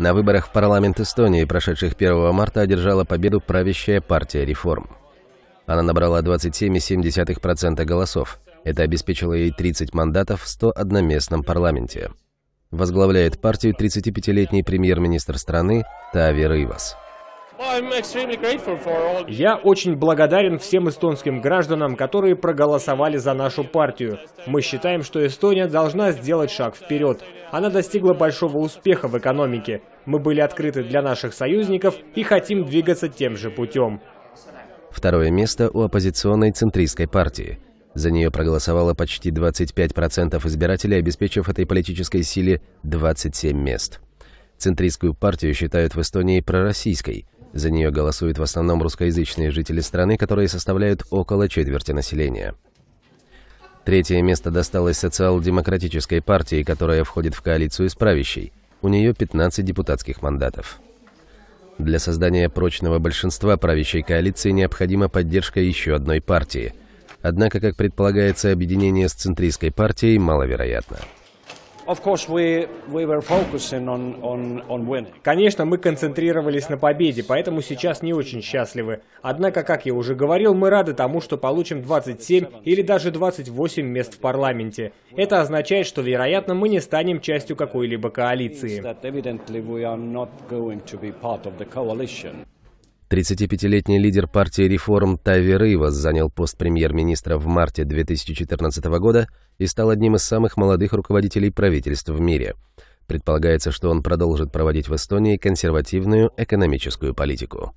На выборах в парламент Эстонии, прошедших 1 марта, одержала победу правящая партия реформ. Она набрала 27,7% голосов. Это обеспечило ей 30 мандатов в 101-местном парламенте. Возглавляет партию 35-летний премьер-министр страны Тави Рывас. Я очень благодарен всем эстонским гражданам, которые проголосовали за нашу партию. Мы считаем, что Эстония должна сделать шаг вперед. Она достигла большого успеха в экономике. Мы были открыты для наших союзников и хотим двигаться тем же путем. Второе место у оппозиционной центристской партии. За нее проголосовало почти 25% избирателей, обеспечив этой политической силе 27 мест. Центристскую партию считают в Эстонии пророссийской – за нее голосуют в основном русскоязычные жители страны, которые составляют около четверти населения. Третье место досталось социал-демократической партии, которая входит в коалицию с правящей. У нее 15 депутатских мандатов. Для создания прочного большинства правящей коалиции необходима поддержка еще одной партии. Однако, как предполагается, объединение с центристской партией маловероятно. Конечно, мы концентрировались на победе, поэтому сейчас не очень счастливы. Однако, как я уже говорил, мы рады тому, что получим 27 или даже 28 мест в парламенте. Это означает, что, вероятно, мы не станем частью какой-либо коалиции. 35-летний лидер партии реформ Тави Рейвас занял пост премьер-министра в марте 2014 года и стал одним из самых молодых руководителей правительств в мире. Предполагается, что он продолжит проводить в Эстонии консервативную экономическую политику.